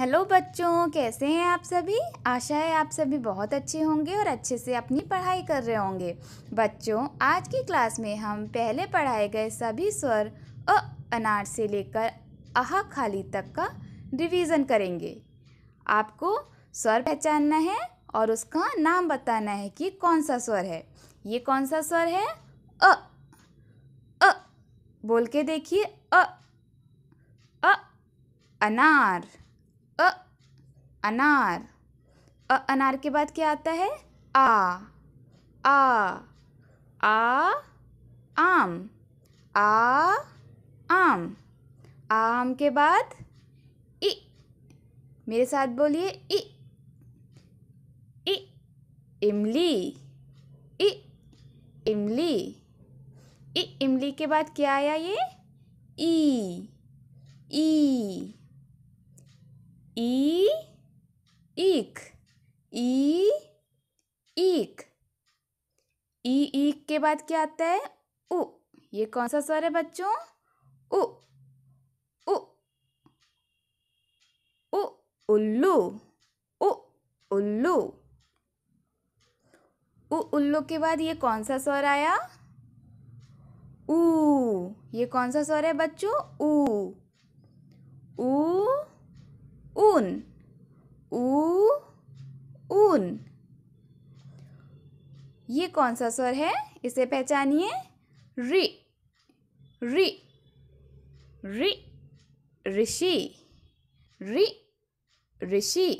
hello बच्चों कैसे हैं आप सभी आशा है आप सभी बहुत अच्छे होंगे और अच्छे से अपनी पढ़ाई कर रहे होंगे बच्चों आज की क्लास में हम पहले पढ़ाए गए सभी स्वर अ अनार से लेकर अहा खाली तक का रिवीजन करेंगे आपको स्वर पहचानना है और उसका नाम बताना है कि कौन सा स्वर है ये कौन सा स्वर है अ अ बोल के देखिए अ अ अनार अ अनार अ अनार के बाद क्या आता है आ आ आ आम आ आम आम के बाद इ मेरे साथ बोलिए इ इ इमली इ इमली इ इमली के बाद क्या आया ये ई ई ई ईक ई ईक ई ईक के बाद क्या आता है उ ये कौन सा स्वर है बच्चों उ उ उ उल्लू उ उल्लू उ उल्लू के बाद ये कौन सा स्वर आया ऊ ये कौन सा स्वर है बच्चों ऊ ऊ ऊन u ऊन ये कौन सा स्वर है इसे पहचानिए रि रि रि ऋषि रि ऋषि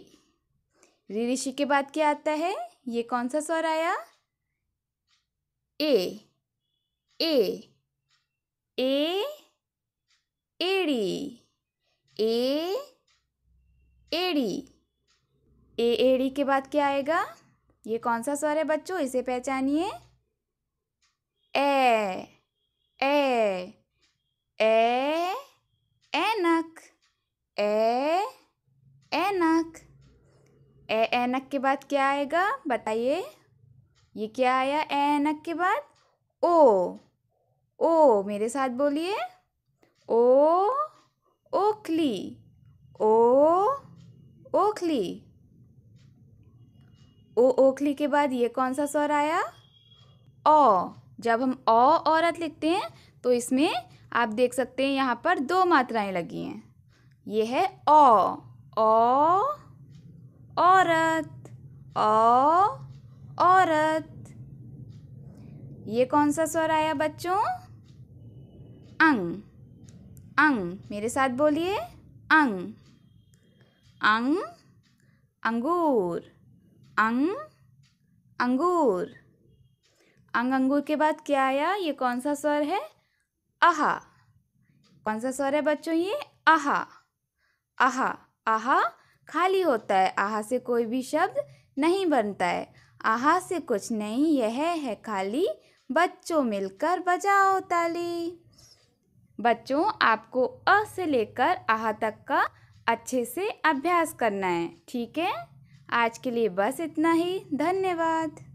रि ऋषि के बाद क्या आता है ये कौन सा स्वर आया ए ए ए एड़ी ए एड़ी ए एड़ी के बाद क्या आएगा ये कौन सा स्वर है बच्चों इसे पहचानिए ए ए ए एनक ए एनक ए एनक के बाद क्या आएगा बताइए ये क्या आया ए एनक के बाद ओ ओ मेरे साथ बोलिए ओ ओखली ओ ओखली ओ ओखली के बाद ये कौन सा स्वर आया ओ जब हम ओ औरत लिखते हैं तो इसमें आप देख सकते हैं यहाँ पर दो मात्राएं लगी हैं ये है ओ ओ औरत ओ औरत ये कौन सा स्वर आया बच्चों अंग अंग मेरे साथ बोलिए अंग अंग अंगूर अंग अंगूर अंग अंगूर के बाद क्या आया ये कौन सा स्वर है अहा कौन सा स्वर है बच्चों ये आहा आहा आहा खाली होता है आहा से कोई भी शब्द नहीं बनता है आहा से कुछ नहीं यह है खाली बच्चों मिलकर बजाओ ताली बच्चों आपको अ से लेकर आहा तक का अच्छे से अभ्यास करना है ठीक है आज के लिए बस इतना ही धन्यवाद